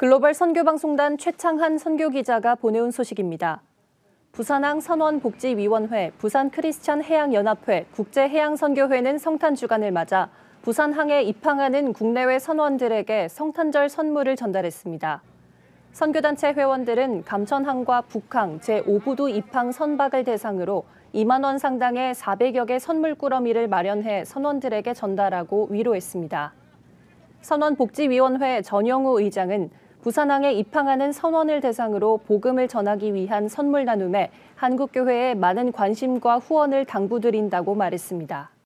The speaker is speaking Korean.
글로벌 선교방송단 최창한 선교기자가 보내온 소식입니다. 부산항 선원복지위원회, 부산크리스천해양연합회 국제해양선교회는 성탄주간을 맞아 부산항에 입항하는 국내외 선원들에게 성탄절 선물을 전달했습니다. 선교단체 회원들은 감천항과 북항 제5부두 입항 선박을 대상으로 2만 원 상당의 400여 개 선물 꾸러미를 마련해 선원들에게 전달하고 위로했습니다. 선원복지위원회 전영우 의장은 부산항에 입항하는 선원을 대상으로 복음을 전하기 위한 선물 나눔에 한국교회에 많은 관심과 후원을 당부드린다고 말했습니다.